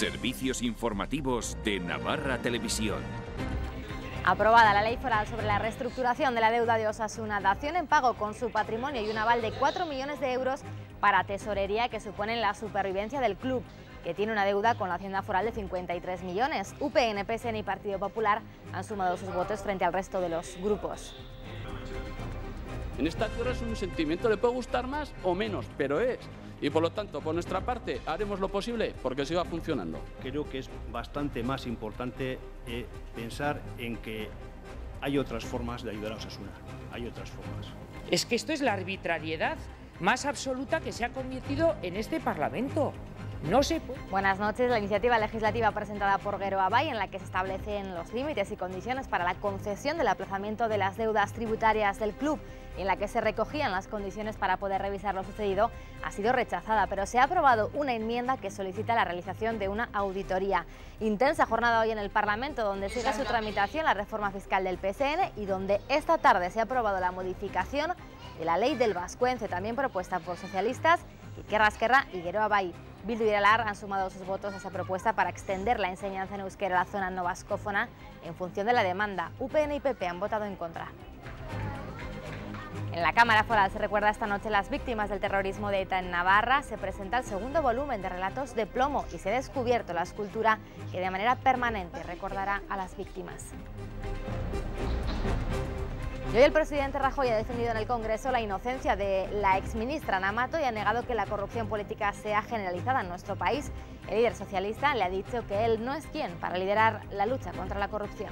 Servicios informativos de Navarra Televisión. Aprobada la ley foral sobre la reestructuración de la deuda de Osasuna, dación en pago con su patrimonio y un aval de 4 millones de euros para tesorería que suponen la supervivencia del club, que tiene una deuda con la Hacienda Foral de 53 millones. UPN, PSN y Partido Popular han sumado sus votos frente al resto de los grupos. En esta tierra es un sentimiento, le puede gustar más o menos, pero es y por lo tanto, por nuestra parte, haremos lo posible porque siga funcionando. Creo que es bastante más importante eh, pensar en que hay otras formas de ayudar a Osasuna, hay otras formas. Es que esto es la arbitrariedad más absoluta que se ha convertido en este Parlamento. No Buenas noches. La iniciativa legislativa presentada por Guero Abay, en la que se establecen los límites y condiciones para la concesión del aplazamiento de las deudas tributarias del club, en la que se recogían las condiciones para poder revisar lo sucedido, ha sido rechazada, pero se ha aprobado una enmienda que solicita la realización de una auditoría. Intensa jornada hoy en el Parlamento, donde sigue su tramitación la reforma fiscal del PSN y donde esta tarde se ha aprobado la modificación de la ley del Vascuence, también propuesta por socialistas, Iker Rasquerra y Guero Abay. Bildu y han sumado sus votos a esa propuesta para extender la enseñanza en euskera a la zona no vascófona en función de la demanda. UPN y PP han votado en contra. En la Cámara Foral se recuerda esta noche las víctimas del terrorismo de ETA en Navarra. Se presenta el segundo volumen de relatos de plomo y se ha descubierto la escultura que de manera permanente recordará a las víctimas. Y hoy el presidente Rajoy ha defendido en el Congreso la inocencia de la exministra Namato y ha negado que la corrupción política sea generalizada en nuestro país. El líder socialista le ha dicho que él no es quien para liderar la lucha contra la corrupción.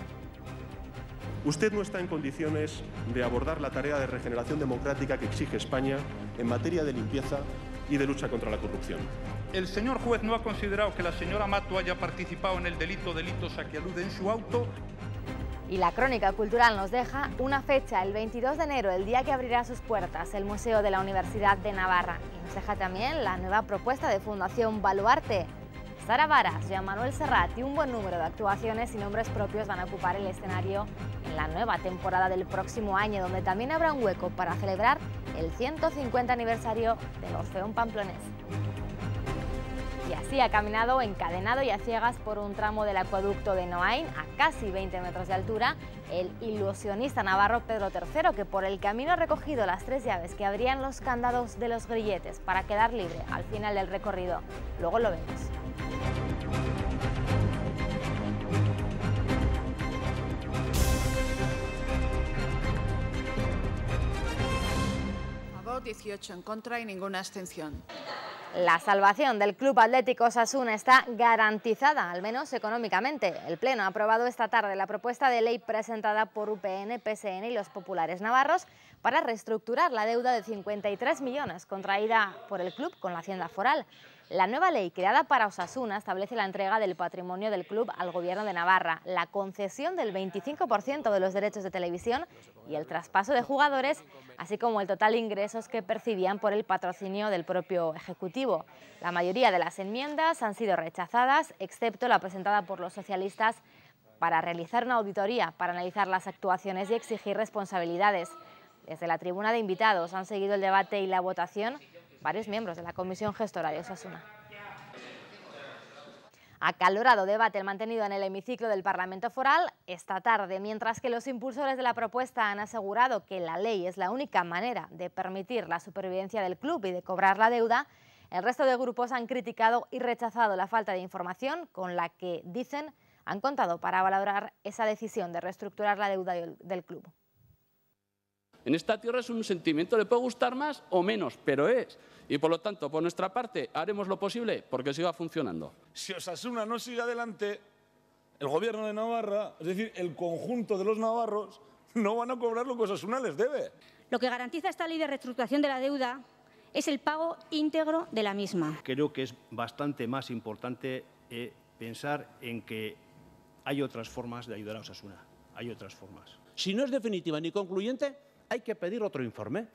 Usted no está en condiciones de abordar la tarea de regeneración democrática que exige España en materia de limpieza y de lucha contra la corrupción. El señor juez no ha considerado que la señora Mato haya participado en el delito delitos a que alude en su auto y la crónica cultural nos deja una fecha, el 22 de enero, el día que abrirá sus puertas el Museo de la Universidad de Navarra. Y nos deja también la nueva propuesta de Fundación Baluarte. Sara Varas, Jean Manuel Serrat y un buen número de actuaciones y nombres propios van a ocupar el escenario en la nueva temporada del próximo año, donde también habrá un hueco para celebrar el 150 aniversario del Orfeón Pamplonés y así ha caminado encadenado y a ciegas por un tramo del acueducto de Noain a casi 20 metros de altura el ilusionista navarro Pedro III que por el camino ha recogido las tres llaves que abrían los candados de los grilletes para quedar libre al final del recorrido. Luego lo vemos. A 18 en contra y ninguna abstención. La salvación del Club Atlético Osasuna está garantizada, al menos económicamente. El Pleno ha aprobado esta tarde la propuesta de ley presentada por UPN, PSN y los populares navarros para reestructurar la deuda de 53 millones contraída por el club con la Hacienda Foral. La nueva ley creada para Osasuna establece la entrega del patrimonio del club al Gobierno de Navarra, la concesión del 25% de los derechos de televisión y el traspaso de jugadores, así como el total ingresos que percibían por el patrocinio del propio Ejecutivo. La mayoría de las enmiendas han sido rechazadas, excepto la presentada por los socialistas para realizar una auditoría, para analizar las actuaciones y exigir responsabilidades. Desde la tribuna de invitados han seguido el debate y la votación varios miembros de la Comisión Gestora de Osasuna. Acalorado debate el mantenido en el hemiciclo del Parlamento Foral esta tarde, mientras que los impulsores de la propuesta han asegurado que la ley es la única manera de permitir la supervivencia del club y de cobrar la deuda, el resto de grupos han criticado y rechazado la falta de información con la que, dicen, han contado para valorar esa decisión de reestructurar la deuda del club. En esta tierra es un sentimiento, le puede gustar más o menos, pero es. Y por lo tanto, por nuestra parte, haremos lo posible porque siga funcionando. Si Osasuna no sigue adelante, el gobierno de Navarra, es decir, el conjunto de los navarros, no van a cobrar lo que Osasuna les debe. Lo que garantiza esta ley de reestructuración de la deuda es el pago íntegro de la misma. Creo que es bastante más importante eh, pensar en que hay otras formas de ayudar a Osasuna. Hay otras formas. Si no es definitiva ni concluyente, hay que pedir otro informe.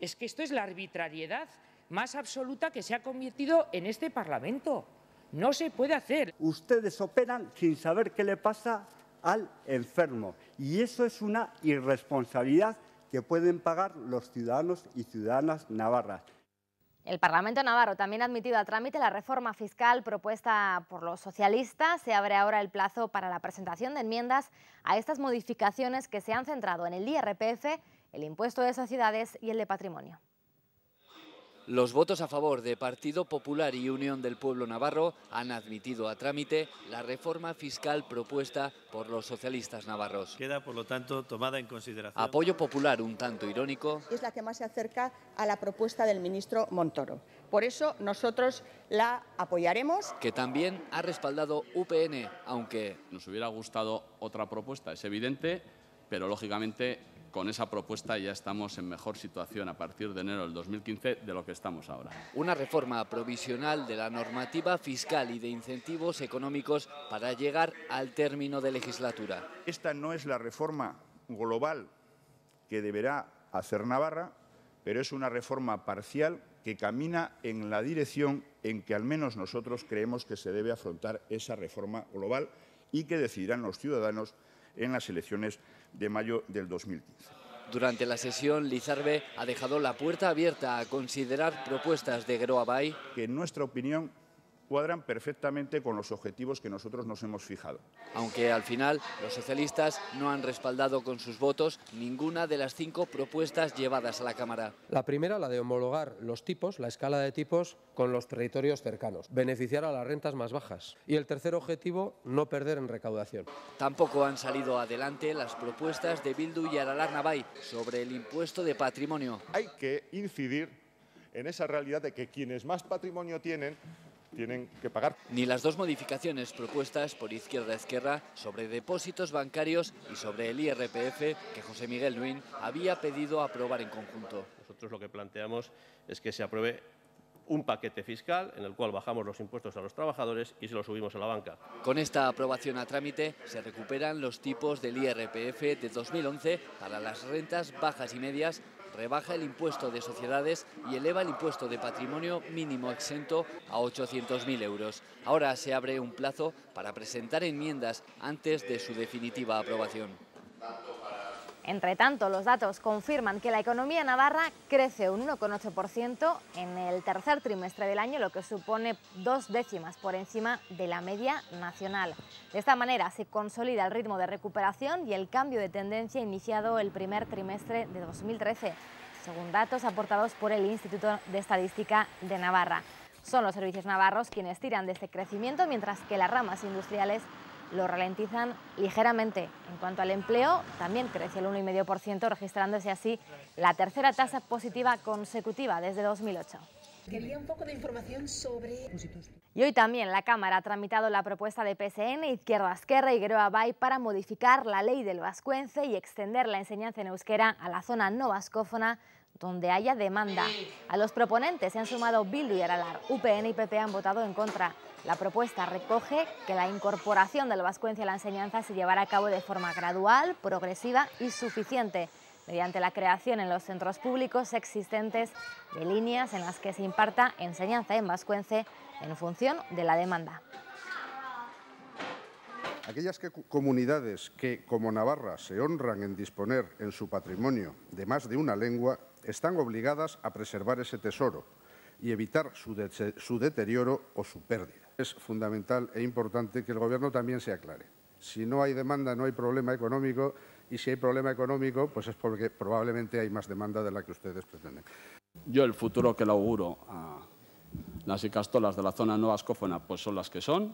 Es que esto es la arbitrariedad más absoluta que se ha convertido en este Parlamento. No se puede hacer. Ustedes operan sin saber qué le pasa al enfermo y eso es una irresponsabilidad que pueden pagar los ciudadanos y ciudadanas navarras. El Parlamento Navarro también ha admitido a trámite la reforma fiscal propuesta por los socialistas. Se abre ahora el plazo para la presentación de enmiendas a estas modificaciones que se han centrado en el IRPF, el impuesto de sociedades y el de patrimonio. Los votos a favor de Partido Popular y Unión del Pueblo Navarro han admitido a trámite la reforma fiscal propuesta por los socialistas navarros. Queda, por lo tanto, tomada en consideración. Apoyo popular un tanto irónico. Es la que más se acerca a la propuesta del ministro Montoro. Por eso nosotros la apoyaremos. Que también ha respaldado UPN, aunque... Nos hubiera gustado otra propuesta, es evidente, pero lógicamente con esa propuesta ya estamos en mejor situación a partir de enero del 2015 de lo que estamos ahora. Una reforma provisional de la normativa fiscal y de incentivos económicos para llegar al término de legislatura. Esta no es la reforma global que deberá hacer Navarra, pero es una reforma parcial que camina en la dirección en que al menos nosotros creemos que se debe afrontar esa reforma global y que decidirán los ciudadanos en las elecciones de mayo del 2015. Durante la sesión, Lizarbe ha dejado la puerta abierta a considerar propuestas de Groabay. Que en nuestra opinión cuadran perfectamente con los objetivos que nosotros nos hemos fijado. Aunque al final los socialistas no han respaldado con sus votos ninguna de las cinco propuestas llevadas a la Cámara. La primera, la de homologar los tipos, la escala de tipos, con los territorios cercanos, beneficiar a las rentas más bajas. Y el tercer objetivo, no perder en recaudación. Tampoco han salido adelante las propuestas de Bildu y Aralar Navay sobre el impuesto de patrimonio. Hay que incidir en esa realidad de que quienes más patrimonio tienen tienen que pagar. Ni las dos modificaciones propuestas por Izquierda izquierda sobre depósitos bancarios y sobre el IRPF que José Miguel Luín había pedido aprobar en conjunto. Nosotros lo que planteamos es que se apruebe un paquete fiscal en el cual bajamos los impuestos a los trabajadores y se los subimos a la banca. Con esta aprobación a trámite se recuperan los tipos del IRPF de 2011 para las rentas bajas y medias rebaja el impuesto de sociedades y eleva el impuesto de patrimonio mínimo exento a 800.000 euros. Ahora se abre un plazo para presentar enmiendas antes de su definitiva aprobación. Entre tanto, los datos confirman que la economía navarra crece un 1,8% en el tercer trimestre del año, lo que supone dos décimas por encima de la media nacional. De esta manera se consolida el ritmo de recuperación y el cambio de tendencia iniciado el primer trimestre de 2013, según datos aportados por el Instituto de Estadística de Navarra. Son los servicios navarros quienes tiran de este crecimiento, mientras que las ramas industriales lo ralentizan ligeramente. En cuanto al empleo, también crece el 1,5%, registrándose así la tercera tasa positiva consecutiva desde 2008. Quería un poco de información sobre... Y hoy también la Cámara ha tramitado la propuesta de PSN, Izquierda Esquerra y Guerrero Bay para modificar la ley del vascuence y extender la enseñanza en euskera a la zona no vascófona donde haya demanda. A los proponentes se han sumado Bildu y Aralar. UPN y PP han votado en contra. La propuesta recoge que la incorporación de la vascuencia a la enseñanza se llevará a cabo de forma gradual, progresiva y suficiente mediante la creación en los centros públicos existentes de líneas en las que se imparta enseñanza en vascuence en función de la demanda. Aquellas comunidades que, como Navarra, se honran en disponer en su patrimonio de más de una lengua están obligadas a preservar ese tesoro y evitar su, deterioro o su pérdida. Es fundamental e importante que el Gobierno también se aclare. Si no hay demanda, no hay problema económico y si hay problema económico, pues es porque probablemente hay más demanda de la que ustedes pretenden. Yo el futuro que le auguro a las icastolas de la zona no ascófona pues son las que son.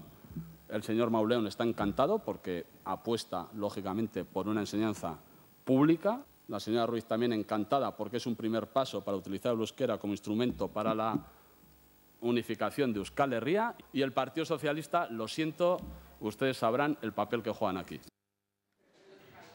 El señor Mauleón está encantado porque apuesta, lógicamente, por una enseñanza pública la señora Ruiz también encantada, porque es un primer paso para utilizar el euskera como instrumento para la unificación de Euskal Herria y el Partido Socialista, lo siento, ustedes sabrán el papel que juegan aquí.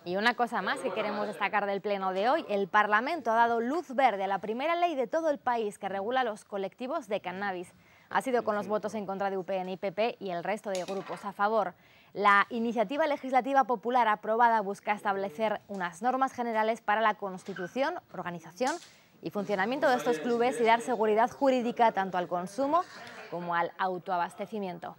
Y una cosa más que queremos destacar del pleno de hoy, el Parlamento ha dado luz verde a la primera ley de todo el país que regula los colectivos de cannabis. Ha sido con los votos en contra de UPN y PP y el resto de grupos a favor. La iniciativa legislativa popular aprobada busca establecer unas normas generales para la constitución, organización y funcionamiento de estos clubes y dar seguridad jurídica tanto al consumo como al autoabastecimiento.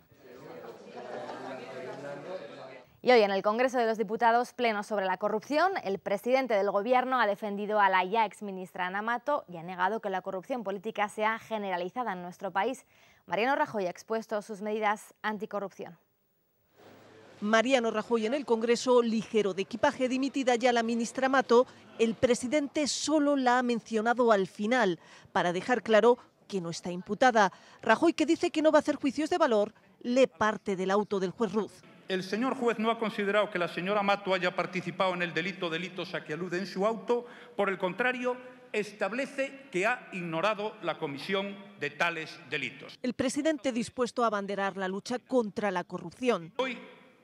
Y hoy en el Congreso de los Diputados, pleno sobre la corrupción, el presidente del Gobierno ha defendido a la ya exministra Mato y ha negado que la corrupción política sea generalizada en nuestro país. Mariano Rajoy ha expuesto sus medidas anticorrupción. Mariano Rajoy en el Congreso, ligero de equipaje, dimitida ya la ministra Mato, el presidente solo la ha mencionado al final, para dejar claro que no está imputada. Rajoy, que dice que no va a hacer juicios de valor, le parte del auto del juez Ruz. El señor juez no ha considerado que la señora Mato haya participado en el delito delitos a que alude en su auto, por el contrario, establece que ha ignorado la comisión de tales delitos. El presidente dispuesto a abanderar la lucha contra la corrupción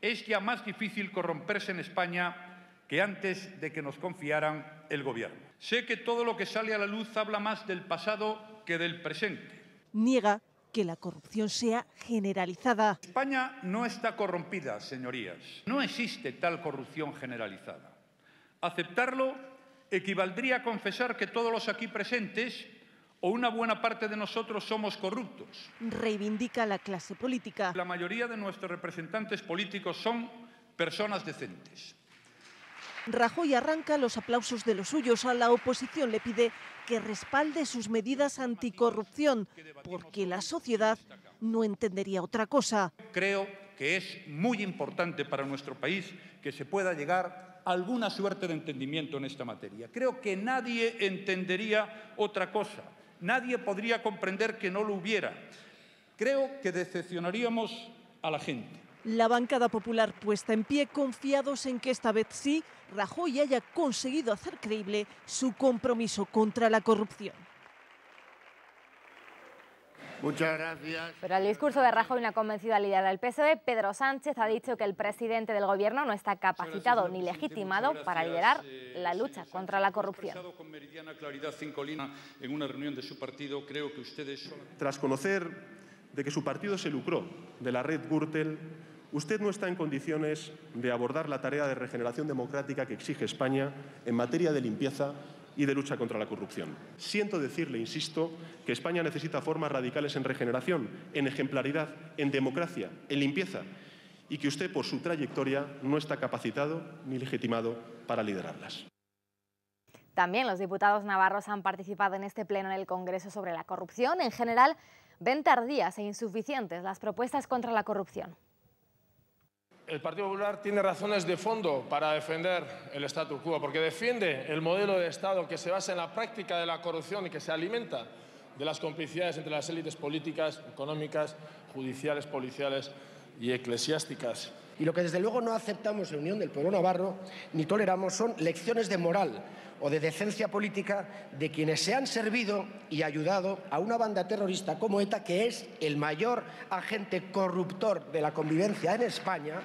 es ya más difícil corromperse en España que antes de que nos confiaran el gobierno. Sé que todo lo que sale a la luz habla más del pasado que del presente. Niega que la corrupción sea generalizada. España no está corrompida, señorías. No existe tal corrupción generalizada. Aceptarlo equivaldría a confesar que todos los aquí presentes o una buena parte de nosotros somos corruptos. Reivindica la clase política. La mayoría de nuestros representantes políticos son personas decentes. Rajoy arranca los aplausos de los suyos. A la oposición le pide que respalde sus medidas anticorrupción, porque la sociedad no entendería otra cosa. Creo que es muy importante para nuestro país que se pueda llegar alguna suerte de entendimiento en esta materia. Creo que nadie entendería otra cosa. Nadie podría comprender que no lo hubiera. Creo que decepcionaríamos a la gente. La bancada popular puesta en pie, confiados en que esta vez sí, Rajoy haya conseguido hacer creíble su compromiso contra la corrupción. Muchas gracias. Pero el discurso de Rajoy ha una convencida líder del PSOE, Pedro Sánchez, ha dicho que el presidente del gobierno no está capacitado ni legitimado para liderar eh, la lucha contra la corrupción. Tras conocer de que su partido se lucró de la red Gürtel, usted no está en condiciones de abordar la tarea de regeneración democrática que exige España en materia de limpieza y de lucha contra la corrupción. Siento decirle, insisto, que España necesita formas radicales en regeneración, en ejemplaridad, en democracia, en limpieza, y que usted, por su trayectoria, no está capacitado ni legitimado para liderarlas. También los diputados navarros han participado en este pleno en el Congreso sobre la corrupción. En general, ven tardías e insuficientes las propuestas contra la corrupción el Partido Popular tiene razones de fondo para defender el statu quo, porque defiende el modelo de Estado que se basa en la práctica de la corrupción y que se alimenta de las complicidades entre las élites políticas, económicas, judiciales, policiales y eclesiásticas. Y lo que desde luego no aceptamos en Unión del Pueblo Navarro ni toleramos son lecciones de moral o de decencia política de quienes se han servido y ayudado a una banda terrorista como ETA, que es el mayor agente corruptor de la convivencia en España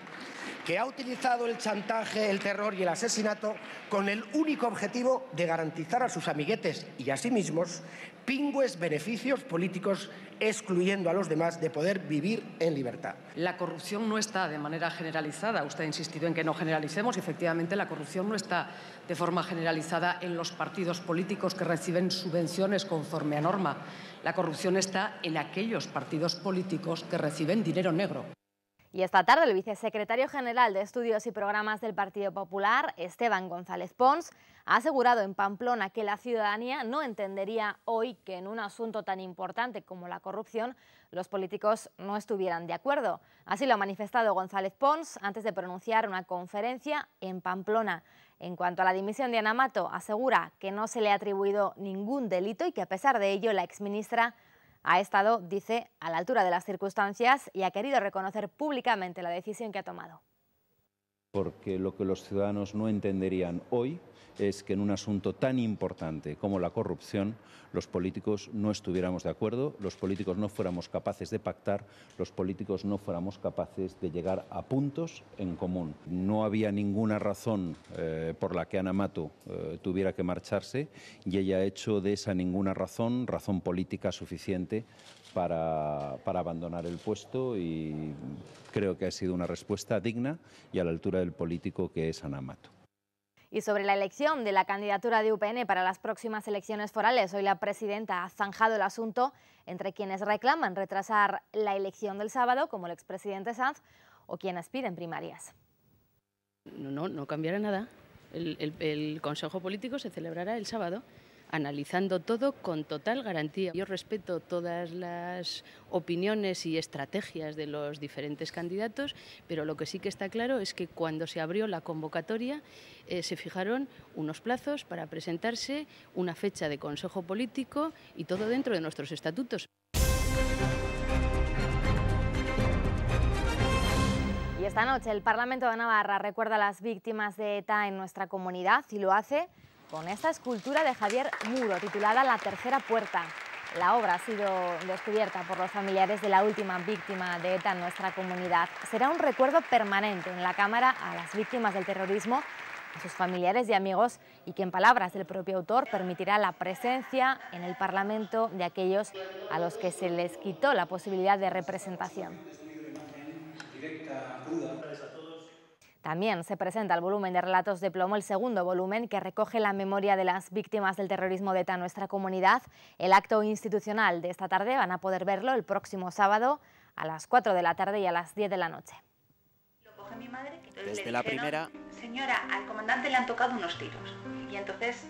que ha utilizado el chantaje, el terror y el asesinato con el único objetivo de garantizar a sus amiguetes y a sí mismos pingües beneficios políticos, excluyendo a los demás de poder vivir en libertad. La corrupción no está de manera generalizada. Usted ha insistido en que no generalicemos y efectivamente la corrupción no está de forma generalizada en los partidos políticos que reciben subvenciones conforme a norma. La corrupción está en aquellos partidos políticos que reciben dinero negro. Y esta tarde el vicesecretario general de Estudios y Programas del Partido Popular, Esteban González Pons, ha asegurado en Pamplona que la ciudadanía no entendería hoy que en un asunto tan importante como la corrupción los políticos no estuvieran de acuerdo. Así lo ha manifestado González Pons antes de pronunciar una conferencia en Pamplona. En cuanto a la dimisión de Anamato, asegura que no se le ha atribuido ningún delito y que a pesar de ello la exministra ha estado, dice, a la altura de las circunstancias y ha querido reconocer públicamente la decisión que ha tomado porque lo que los ciudadanos no entenderían hoy es que en un asunto tan importante como la corrupción los políticos no estuviéramos de acuerdo, los políticos no fuéramos capaces de pactar, los políticos no fuéramos capaces de llegar a puntos en común. No había ninguna razón eh, por la que Ana Mato eh, tuviera que marcharse y ella ha hecho de esa ninguna razón razón política suficiente para, abandonar el puesto y creo que ha sido una respuesta digna y a la altura del político que es Anamato. Y sobre la elección de la candidatura de UPN para las próximas elecciones forales, hoy la presidenta ha zanjado el asunto entre quienes reclaman retrasar la elección del sábado, como el expresidente Sanz, o quienes piden primarias. No, no, no cambiará nada. El, el Consejo Político se celebrará el sábado analizando todo con total garantía. Yo respeto todas las opiniones y estrategias de los diferentes candidatos, pero lo que sí que está claro es que cuando se abrió la convocatoria eh, se fijaron unos plazos para presentarse, una fecha de consejo político y todo dentro de nuestros estatutos. Y esta noche el Parlamento de Navarra recuerda a las víctimas de ETA en nuestra comunidad y lo hace con esta escultura de Javier Muro titulada La Tercera Puerta. La obra ha sido descubierta por los familiares de la última víctima de ETA en nuestra comunidad. Será un recuerdo permanente en la Cámara a las víctimas del terrorismo, a sus familiares y amigos y que en palabras del propio autor permitirá la presencia en el Parlamento de aquellos a los que se les quitó la posibilidad de representación. También se presenta el volumen de Relatos de Plomo, el segundo volumen que recoge la memoria de las víctimas del terrorismo de ETA nuestra comunidad. El acto institucional de esta tarde van a poder verlo el próximo sábado a las 4 de la tarde y a las 10 de la noche. Desde la primera... Señora, al comandante le han tocado unos tiros. Y entonces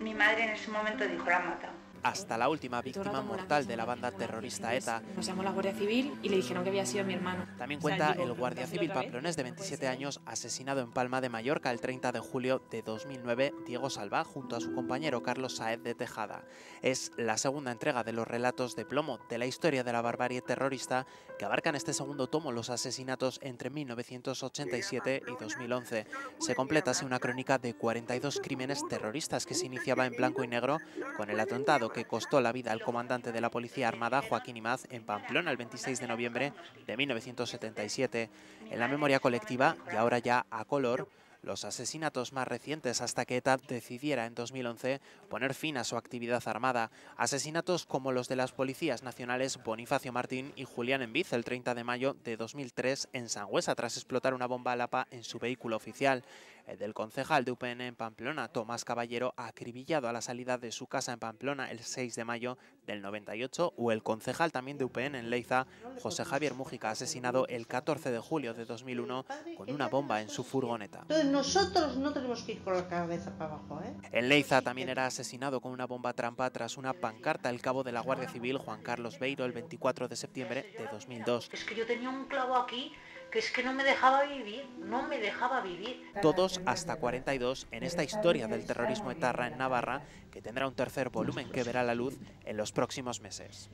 mi madre en ese momento dijo, la han matado hasta la última víctima mortal de la banda terrorista ETA. Nos llamó la Guardia Civil y le dijeron que había sido mi hermano. También cuenta el guardia civil pamplones de 27 años asesinado en Palma de Mallorca el 30 de julio de 2009, Diego Salva, junto a su compañero Carlos Saez de Tejada. Es la segunda entrega de los relatos de plomo de la historia de la barbarie terrorista que abarcan este segundo tomo los asesinatos entre 1987 y 2011. Se completa así una crónica de 42 crímenes terroristas que se iniciaba en blanco y negro con el atentado que costó la vida al comandante de la Policía Armada, Joaquín Imaz, en Pamplona el 26 de noviembre de 1977. En la memoria colectiva, y ahora ya a color, los asesinatos más recientes hasta que ETA decidiera en 2011 poner fin a su actividad armada. Asesinatos como los de las policías nacionales Bonifacio Martín y Julián Enviz el 30 de mayo de 2003 en Sangüesa tras explotar una bomba a lapa en su vehículo oficial. El eh, del concejal de UPN en Pamplona, Tomás Caballero, acribillado a la salida de su casa en Pamplona el 6 de mayo del 98, o el concejal también de UPN en Leiza, José Javier Mújica, asesinado el 14 de julio de 2001 con una bomba en su furgoneta. nosotros no tenemos que ir con la cabeza para abajo. ¿eh? En Leiza también era asesinado con una bomba trampa tras una pancarta el cabo de la Guardia Civil Juan Carlos Beiro el 24 de septiembre de 2002. Es que yo tenía un clavo aquí que es que no me dejaba vivir, no me dejaba vivir. Todos hasta 42 en esta historia del terrorismo etarra en Navarra, que tendrá un tercer volumen que verá la luz en los próximos meses.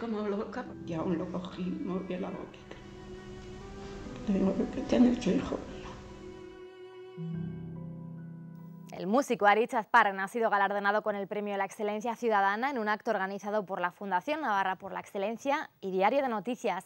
como loca aún lo cogí, la boquita. Tengo que el músico Arichas Parren ha sido galardonado con el premio La Excelencia Ciudadana en un acto organizado por la Fundación Navarra por la Excelencia y Diario de Noticias.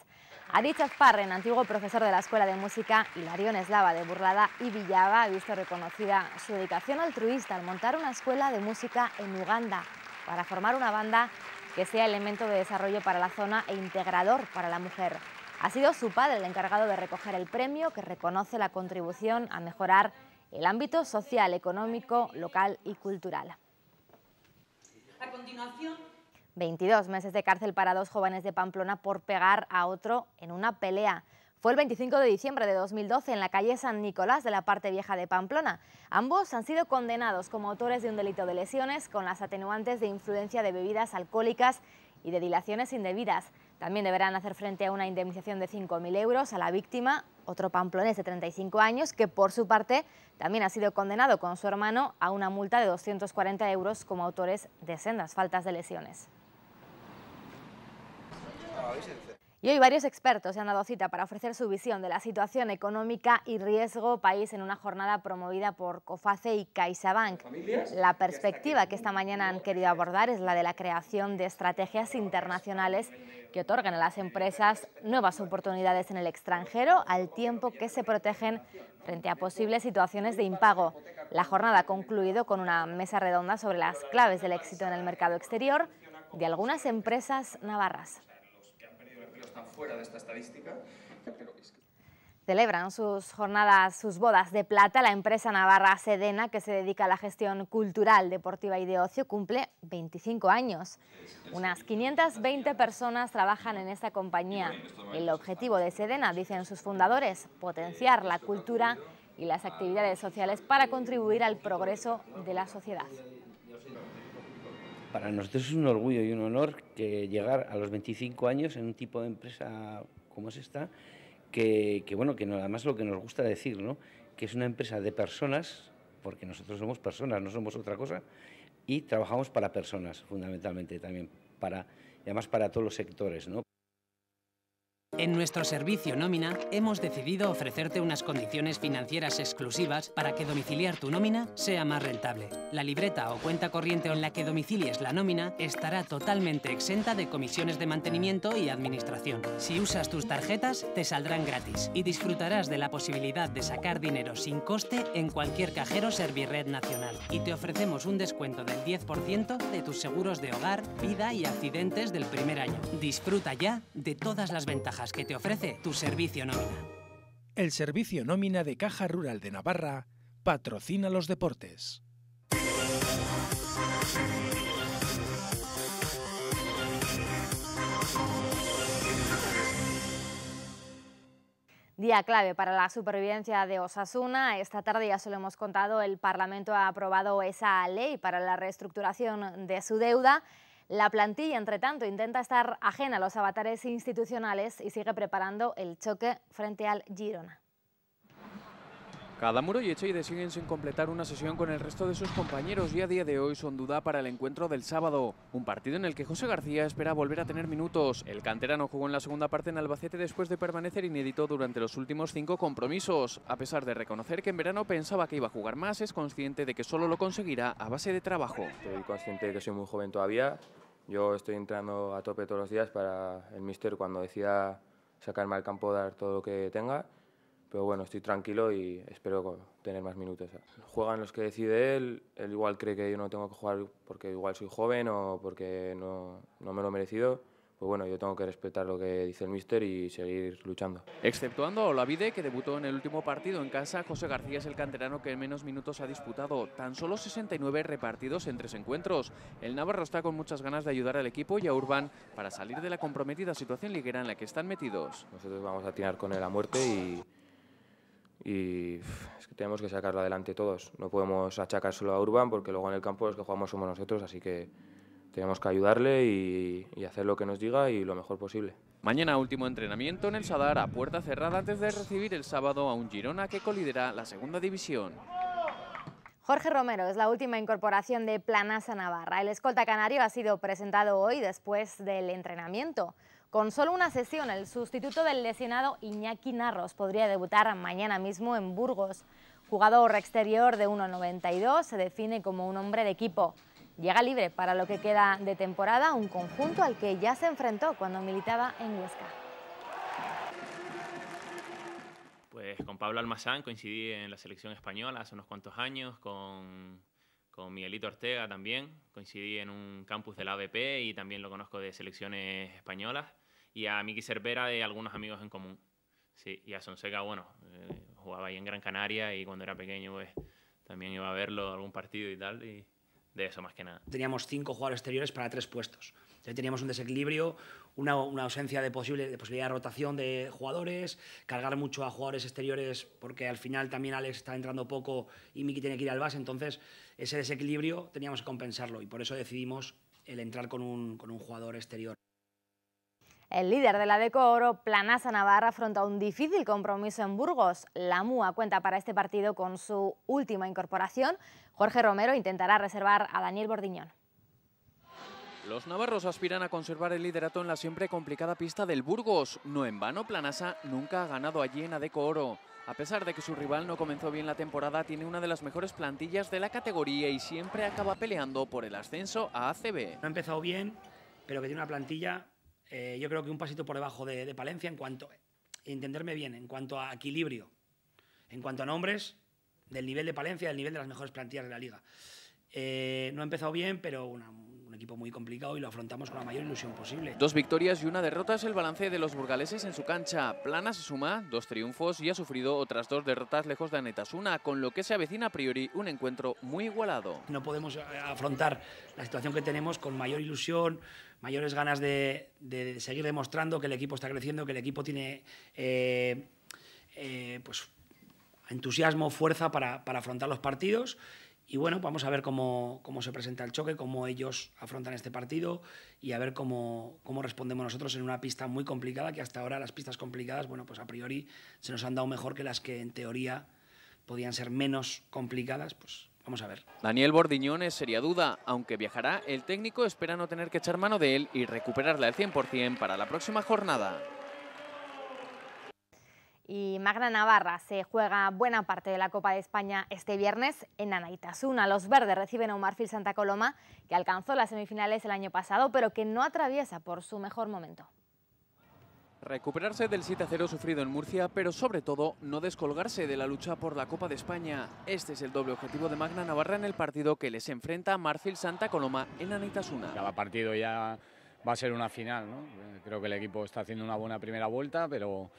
Arichas parren antiguo profesor de la Escuela de Música Hilarión Eslava de Burlada y Villava, ha visto reconocida su dedicación altruista al montar una escuela de música en Uganda para formar una banda que sea elemento de desarrollo para la zona e integrador para la mujer. Ha sido su padre el encargado de recoger el premio que reconoce la contribución a mejorar el ámbito social, económico, local y cultural. A continuación... 22 meses de cárcel para dos jóvenes de Pamplona por pegar a otro en una pelea. Fue el 25 de diciembre de 2012 en la calle San Nicolás de la parte vieja de Pamplona. Ambos han sido condenados como autores de un delito de lesiones con las atenuantes de influencia de bebidas alcohólicas y de dilaciones indebidas. También deberán hacer frente a una indemnización de 5.000 euros a la víctima, otro pamplonés de 35 años, que por su parte también ha sido condenado con su hermano a una multa de 240 euros como autores de sendas faltas de lesiones. Y hoy varios expertos se han dado cita para ofrecer su visión de la situación económica y riesgo país en una jornada promovida por COFACE y CaixaBank. La perspectiva que esta mañana han querido abordar es la de la creación de estrategias internacionales que otorgan a las empresas nuevas oportunidades en el extranjero al tiempo que se protegen frente a posibles situaciones de impago. La jornada ha concluido con una mesa redonda sobre las claves del éxito en el mercado exterior de algunas empresas navarras fuera de esta estadística. Celebran sus jornadas, sus bodas de plata, la empresa navarra Sedena, que se dedica a la gestión cultural, deportiva y de ocio, cumple 25 años. Unas 520 personas trabajan en esta compañía. El objetivo de Sedena, dicen sus fundadores, potenciar la cultura y las actividades sociales para contribuir al progreso de la sociedad. Para nosotros es un orgullo y un honor que llegar a los 25 años en un tipo de empresa como es esta, que, bueno, que además lo que nos gusta decir, que es una empresa de personas, porque nosotros somos personas, no somos otra cosa, y trabajamos para personas fundamentalmente también, para, además para todos los sectores. ¿no? En nuestro servicio nómina hemos decidido ofrecerte unas condiciones financieras exclusivas para que domiciliar tu nómina sea más rentable. La libreta o cuenta corriente en la que domicilies la nómina estará totalmente exenta de comisiones de mantenimiento y administración. Si usas tus tarjetas, te saldrán gratis y disfrutarás de la posibilidad de sacar dinero sin coste en cualquier cajero Servirred Nacional. Y te ofrecemos un descuento del 10% de tus seguros de hogar, vida y accidentes del primer año. Disfruta ya de todas las ventajas que te ofrece tu servicio nómina. El servicio nómina de Caja Rural de Navarra patrocina los deportes. Día clave para la supervivencia de Osasuna. Esta tarde, ya se lo hemos contado, el Parlamento ha aprobado esa ley para la reestructuración de su deuda. La plantilla, entre tanto, intenta estar ajena a los avatares institucionales y sigue preparando el choque frente al Girona. Cadamuro y Echeide siguen sin completar una sesión con el resto de sus compañeros y a día de hoy son duda para el encuentro del sábado. Un partido en el que José García espera volver a tener minutos. El canterano jugó en la segunda parte en Albacete después de permanecer inédito durante los últimos cinco compromisos. A pesar de reconocer que en verano pensaba que iba a jugar más, es consciente de que solo lo conseguirá a base de trabajo. Estoy consciente de que soy muy joven todavía, yo estoy entrando a tope todos los días para el mister cuando decida sacarme al campo dar todo lo que tenga. Pero bueno, estoy tranquilo y espero tener más minutos. Juegan los que decide él. Él igual cree que yo no tengo que jugar porque igual soy joven o porque no, no me lo he merecido pues bueno, yo tengo que respetar lo que dice el míster y seguir luchando. Exceptuando a Olavide, que debutó en el último partido en casa, José García es el canterano que en menos minutos ha disputado, tan solo 69 repartidos en tres encuentros. El Navarro está con muchas ganas de ayudar al equipo y a Urban para salir de la comprometida situación liguera en la que están metidos. Nosotros vamos a tirar con él a muerte y, y es que tenemos que sacarlo adelante todos. No podemos achacar solo a Urban porque luego en el campo los que jugamos somos nosotros, así que tenemos que ayudarle y, hacer lo que nos diga y lo mejor posible. Mañana último entrenamiento en el Sadar a puerta cerrada antes de recibir el sábado a un Girona que colidera la segunda división. Jorge Romero es la última incorporación de Planasa Navarra. El escolta canario ha sido presentado hoy después del entrenamiento. Con solo una sesión, el sustituto del lesionado Iñaki Narros podría debutar mañana mismo en Burgos. Jugador exterior de 1.92, se define como un hombre de equipo. Llega libre para lo que queda de temporada un conjunto al que ya se enfrentó cuando militaba en Huesca. Pues con Pablo Almazán coincidí en la selección española hace unos cuantos años, con, Miguelito Ortega también, coincidí en un campus del AVP y también lo conozco de selecciones españolas, y a Miki Cervera de algunos amigos en común. Sí, y a Sonseca, bueno, eh, jugaba ahí en Gran Canaria y cuando era pequeño pues, también iba a verlo algún partido y tal, eso más que nada. Teníamos cinco jugadores exteriores para tres puestos. Entonces teníamos un desequilibrio, una, ausencia de, posible, posibilidad de rotación de jugadores, cargar mucho a jugadores exteriores porque al final también Alex está entrando poco y Miki tiene que ir al base. Entonces ese desequilibrio teníamos que compensarlo y por eso decidimos el entrar con un jugador exterior. El líder de la Oro, Planasa Navarra, afronta un difícil compromiso en Burgos. La MUA cuenta para este partido con su última incorporación. Jorge Romero intentará reservar a Daniel Bordiñón. Los navarros aspiran a conservar el liderato en la siempre complicada pista del Burgos. No en vano, Planasa nunca ha ganado allí en Adeco Oro. A pesar de que su rival no comenzó bien la temporada, tiene una de las mejores plantillas de la categoría y siempre acaba peleando por el ascenso a ACB. No ha empezado bien, pero que tiene una plantilla eh, yo creo que un pasito por debajo de, Palencia en cuanto, entenderme bien, en cuanto a equilibrio, en cuanto a nombres, del nivel de Palencia, del nivel de las mejores plantillas de la liga. Eh, no ha empezado bien, pero un equipo muy complicado y lo afrontamos con la mayor ilusión posible. Dos victorias y una derrota es el balance de los burgaleses en su cancha. Plana se suma dos triunfos y ha sufrido otras dos derrotas lejos de Anetasuna, con lo que se avecina a priori un encuentro muy igualado. No podemos eh, afrontar la situación que tenemos con mayor ilusión, mayores ganas de, seguir demostrando que el equipo está creciendo, que el equipo tiene eh, eh, pues, entusiasmo, fuerza para, afrontar los partidos. Y bueno, vamos a ver cómo, se presenta el choque, cómo ellos afrontan este partido y a ver cómo, cómo respondemos nosotros en una pista muy complicada, que hasta ahora las pistas complicadas, bueno, pues a priori se nos han dado mejor que las que en teoría podían ser menos complicadas, pues Vamos a ver. Daniel Bordiñones sería duda, aunque viajará, el técnico espera no tener que echar mano de él y recuperarla al 100% para la próxima jornada. Y Magna Navarra se juega buena parte de la Copa de España este viernes en Anaitasuna. Los verdes reciben a un Marfil Santa Coloma que alcanzó las semifinales el año pasado, pero que no atraviesa por su mejor momento. Recuperarse del 7-0 sufrido en Murcia, pero sobre todo no descolgarse de la lucha por la Copa de España. Este es el doble objetivo de Magna Navarra en el partido que les enfrenta a Marfil Santa Coloma en Anitasuna. Cada partido ya va a ser una final, Creo que el equipo está haciendo una buena primera vuelta, pero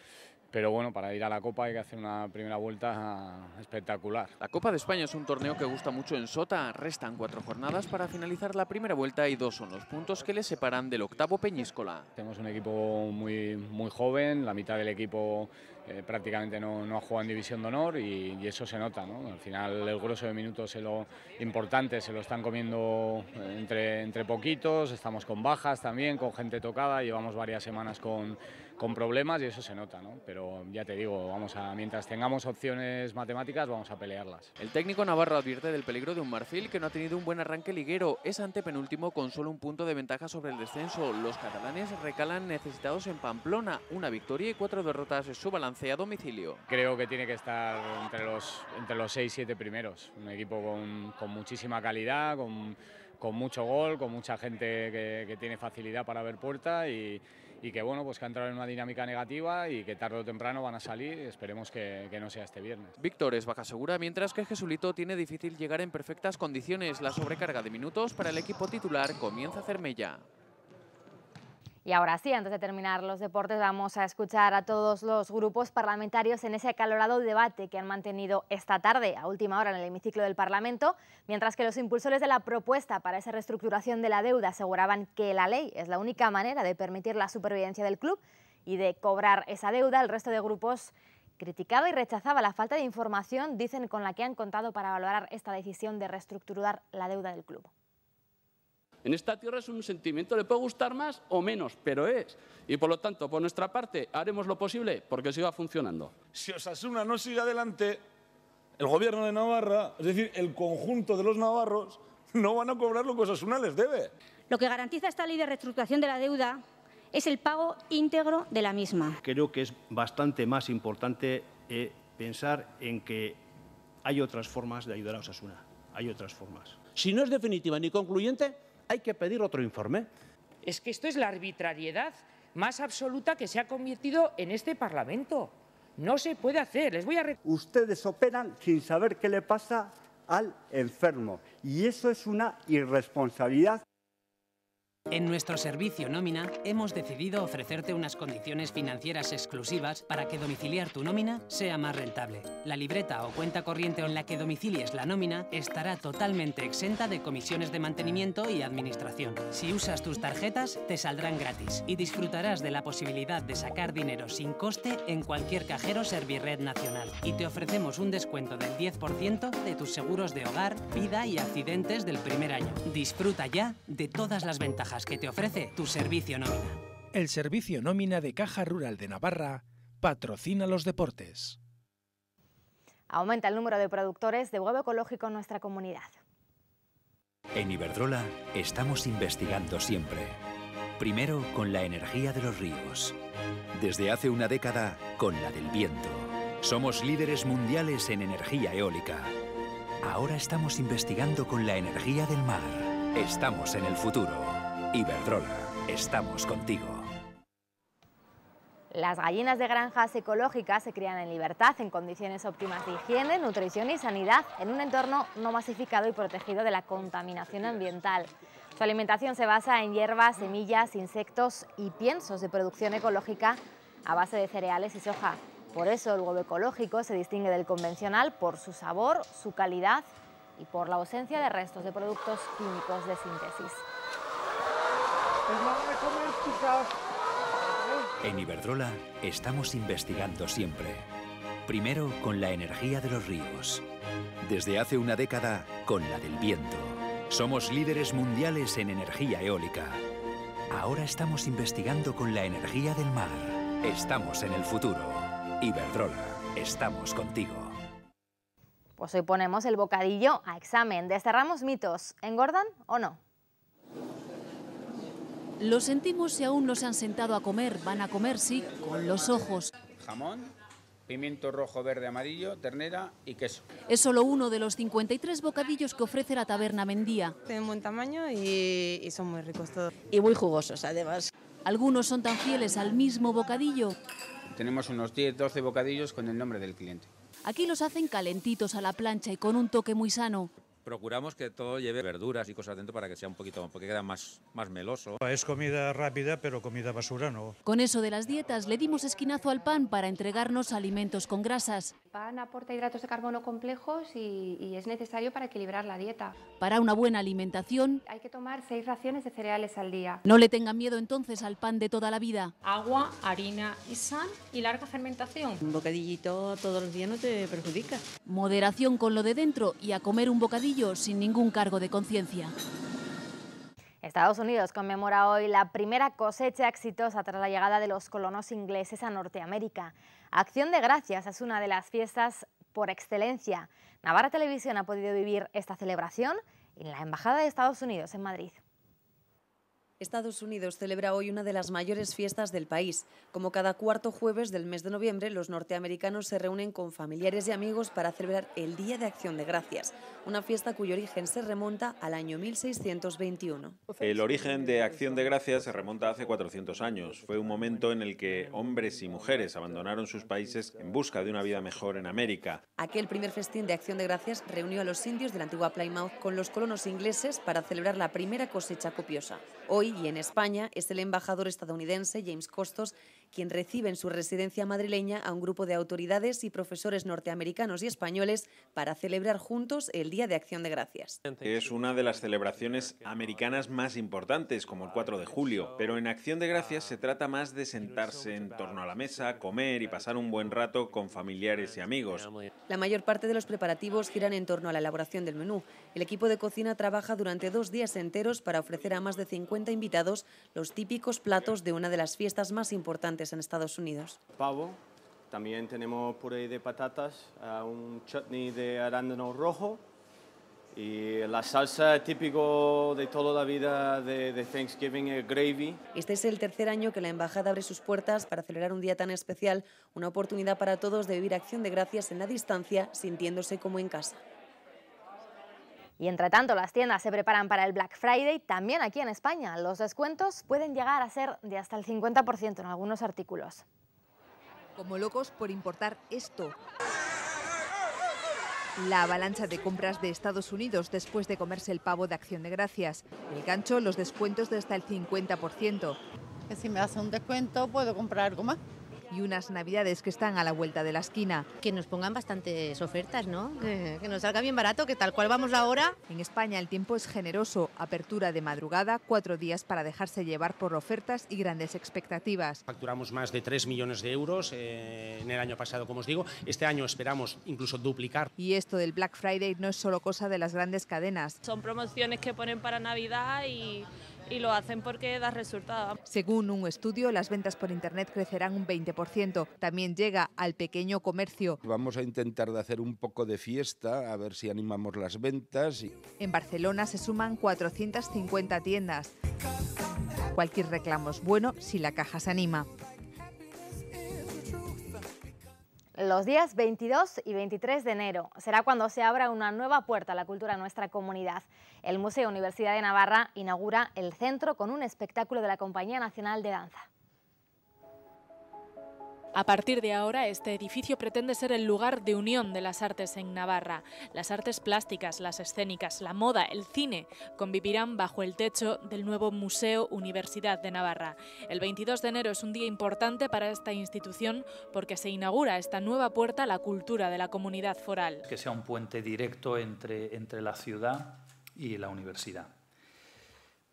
pero bueno, para ir a la Copa hay que hacer una primera vuelta espectacular. La Copa de España es un torneo que gusta mucho en Sota. Restan cuatro jornadas para finalizar la primera vuelta y dos son los puntos que le separan del octavo Peñíscola. Tenemos un equipo muy, muy joven, la mitad del equipo eh, prácticamente no, no, ha jugado en División de Honor y, eso se nota. Al final el grueso de minutos es lo importante se lo están comiendo eh, entre, entre poquitos, estamos con bajas también, con gente tocada, llevamos varias semanas con con problemas y eso se nota, ¿no? Pero ya te digo, vamos a, mientras tengamos opciones matemáticas, vamos a pelearlas. El técnico Navarro advierte del peligro de un Marfil que no ha tenido un buen arranque liguero. Es antepenúltimo con solo un punto de ventaja sobre el descenso. Los catalanes recalan necesitados en Pamplona. Una victoria y cuatro derrotas es su balance a domicilio. Creo que tiene que estar entre los, entre los seis, siete primeros. Un equipo con, con muchísima calidad, con, con, mucho gol, con mucha gente que, que tiene facilidad para ver puerta y y que bueno, pues que ha entrado en una dinámica negativa y que tarde o temprano van a salir, esperemos que, que no sea este viernes. Víctor es baja segura, mientras que Jesulito tiene difícil llegar en perfectas condiciones. La sobrecarga de minutos para el equipo titular comienza a hacer mella. Y ahora sí, antes de terminar los deportes, vamos a escuchar a todos los grupos parlamentarios en ese acalorado debate que han mantenido esta tarde, a última hora, en el hemiciclo del Parlamento, mientras que los impulsores de la propuesta para esa reestructuración de la deuda aseguraban que la ley es la única manera de permitir la supervivencia del club y de cobrar esa deuda. El resto de grupos criticaba y rechazaba la falta de información, dicen, con la que han contado para valorar esta decisión de reestructurar la deuda del club. En esta tierra es un sentimiento, le puede gustar más o menos, pero es. Y por lo tanto, por nuestra parte, haremos lo posible porque siga funcionando. Si Osasuna no sigue adelante, el gobierno de Navarra, es decir, el conjunto de los navarros, no van a cobrar lo que Osasuna les debe. Lo que garantiza esta ley de reestructuración de la deuda es el pago íntegro de la misma. Creo que es bastante más importante eh, pensar en que hay otras formas de ayudar a Osasuna. Hay otras formas. Si no es definitiva ni concluyente, hay que pedir otro informe. Es que esto es la arbitrariedad más absoluta que se ha convertido en este Parlamento. No se puede hacer. Les voy a Ustedes operan sin saber qué le pasa al enfermo y eso es una irresponsabilidad. En nuestro servicio nómina hemos decidido ofrecerte unas condiciones financieras exclusivas para que domiciliar tu nómina sea más rentable. La libreta o cuenta corriente en la que domicilies la nómina estará totalmente exenta de comisiones de mantenimiento y administración. Si usas tus tarjetas, te saldrán gratis y disfrutarás de la posibilidad de sacar dinero sin coste en cualquier cajero Servirred Nacional. Y te ofrecemos un descuento del 10% de tus seguros de hogar, vida y accidentes del primer año. Disfruta ya de todas las ventajas que te ofrece tu servicio nómina. El servicio nómina de Caja Rural de Navarra patrocina los deportes. Aumenta el número de productores de huevo ecológico en nuestra comunidad. En Iberdrola estamos investigando siempre. Primero con la energía de los ríos. Desde hace una década con la del viento. Somos líderes mundiales en energía eólica. Ahora estamos investigando con la energía del mar. Estamos en el futuro. Iberdrola, estamos contigo. Las gallinas de granjas ecológicas se crían en libertad, en condiciones óptimas de higiene, nutrición y sanidad, en un entorno no masificado y protegido de la contaminación ambiental. Su alimentación se basa en hierbas, semillas, insectos y piensos de producción ecológica a base de cereales y soja. Por eso el huevo ecológico se distingue del convencional por su sabor, su calidad y por la ausencia de restos de productos químicos de síntesis. En Iberdrola estamos investigando siempre. Primero con la energía de los ríos. Desde hace una década con la del viento. Somos líderes mundiales en energía eólica. Ahora estamos investigando con la energía del mar. Estamos en el futuro. Iberdrola, estamos contigo. Pues hoy ponemos el bocadillo a examen. Desterramos mitos. ¿Engordan o no? Lo sentimos si aún no se han sentado a comer, van a comer, sí, con los ojos. Jamón, pimiento rojo, verde, amarillo, ternera y queso. Es solo uno de los 53 bocadillos que ofrece la taberna Mendía. Tienen buen tamaño y, y son muy ricos todos. Y muy jugosos además. Algunos son tan fieles al mismo bocadillo. Tenemos unos 10, 12 bocadillos con el nombre del cliente. Aquí los hacen calentitos a la plancha y con un toque muy sano procuramos que todo lleve verduras y cosas dentro para que sea un poquito, porque queda más, más meloso. Es comida rápida, pero comida basura no. Con eso de las dietas le dimos esquinazo al pan para entregarnos alimentos con grasas. El pan aporta hidratos de carbono complejos y es necesario para equilibrar la dieta para una buena alimentación. Hay que tomar seis raciones de cereales al día. No le tengan miedo entonces al pan de toda la vida. Agua, harina y sal y larga fermentación. Un bocadillito todos los días no te perjudica. Moderación con lo de dentro y a comer un bocadillo sin ningún cargo de conciencia. Estados Unidos conmemora hoy la primera cosecha exitosa tras la llegada de los colonos ingleses a Norteamérica. Acción de Gracias es una de las fiestas por excelencia. Navarra Televisión ha podido vivir esta celebración en la Embajada de Estados Unidos en Madrid. Estados Unidos celebra hoy una de las mayores fiestas del país. Como cada cuarto jueves del mes de noviembre, los norteamericanos se reúnen con familiares y amigos para celebrar el Día de Acción de Gracias, una fiesta cuyo origen se remonta al año 1621. El origen de Acción de Gracias se remonta hace 400 años. Fue un momento en el que hombres y mujeres abandonaron sus países en busca de una vida mejor en América. Aquel primer festín de Acción de Gracias reunió a los indios de la antigua Plymouth con los colonos ingleses para celebrar la primera cosecha copiosa. Hoy y en España es el embajador estadounidense James Costos, quien recibe en su residencia madrileña a un grupo de autoridades y profesores norteamericanos y españoles para celebrar juntos el Día de Acción de Gracias. Es una de las celebraciones americanas más importantes, como el 4 de julio, pero en Acción de Gracias se trata más de sentarse en torno a la mesa, comer y pasar un buen rato con familiares y amigos. La mayor parte de los preparativos giran en torno a la elaboración del menú. El equipo de cocina trabaja durante dos días enteros para ofrecer a más de 50 invitados los típicos platos de una de las fiestas más importantes en Estados Unidos. Pavo, también tenemos puré de patatas, ah, un chutney de arándano rojo y la salsa típico de toda la vida de, Thanksgiving el gravy. Este es el tercer año que la embajada abre sus puertas para celebrar un día tan especial, una oportunidad para todos de vivir acción de gracias en la distancia, sintiéndose como en casa. Y entre tanto, las tiendas se preparan para el Black Friday también aquí en España. Los descuentos pueden llegar a ser de hasta el 50% en algunos artículos. Como locos por importar esto. La avalancha de compras de Estados Unidos después de comerse el pavo de Acción de Gracias. El gancho, los descuentos de hasta el 50%. Que si me hace un descuento puedo comprar algo más y unas navidades que están a la vuelta de la esquina. Que nos pongan bastantes ofertas, ¿no? Que, nos salga bien barato, que tal cual vamos ahora. En España el tiempo es generoso, apertura de madrugada, cuatro días para dejarse llevar por ofertas y grandes expectativas. Facturamos más de 3 millones de euros eh, en el año pasado, como os digo. Este año esperamos incluso duplicar. Y esto del Black Friday no es solo cosa de las grandes cadenas. Son promociones que ponen para Navidad y y lo hacen porque da resultado. Según un estudio, las ventas por Internet crecerán un 20%. También llega al pequeño comercio. Vamos a intentar de hacer un poco de fiesta, a ver si animamos las ventas. En Barcelona se suman 450 tiendas. Cualquier reclamo es bueno si la caja se anima. Los días 22 y 23 de enero será cuando se abra una nueva puerta a la cultura de nuestra comunidad. El Museo Universidad de Navarra inaugura el centro con un espectáculo de la Compañía Nacional de Danza. A partir de ahora, este edificio pretende ser el lugar de unión de las artes en Navarra. Las artes plásticas, las escénicas, la moda, el cine, convivirán bajo el techo del nuevo Museo Universidad de Navarra. El 22 de enero es un día importante para esta institución porque se inaugura esta nueva puerta a la cultura de la comunidad foral. Que sea un puente directo entre, entre la ciudad y la universidad.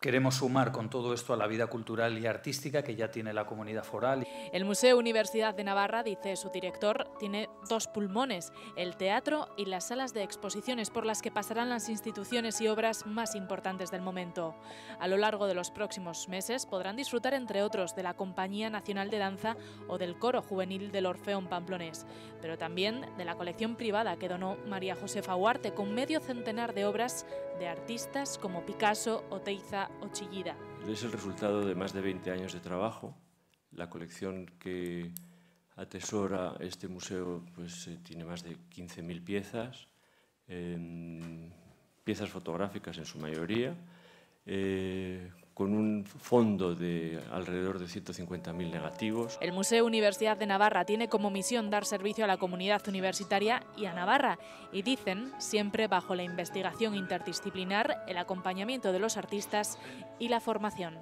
Queremos sumar con todo esto a la vida cultural y artística que ya tiene la comunidad foral. El Museo Universidad de Navarra, dice su director, tiene dos pulmones, el teatro y las salas de exposiciones por las que pasarán las instituciones y obras más importantes del momento. A lo largo de los próximos meses podrán disfrutar, entre otros, de la Compañía Nacional de Danza o del Coro Juvenil del Orfeón Pamplonés, pero también de la colección privada que donó María Josefa Huarte con medio centenar de obras de artistas como Picasso, Oteiza, es el resultado de más de 20 años de trabajo. La colección que atesora este museo pues, eh, tiene más de 15.000 piezas, em, piezas fotográficas en su mayoría, eh, con un fondo de alrededor de 150.000 negativos. El Museo Universidad de Navarra tiene como misión dar servicio a la comunidad universitaria y a Navarra, y dicen, siempre bajo la investigación interdisciplinar, el acompañamiento de los artistas y la formación.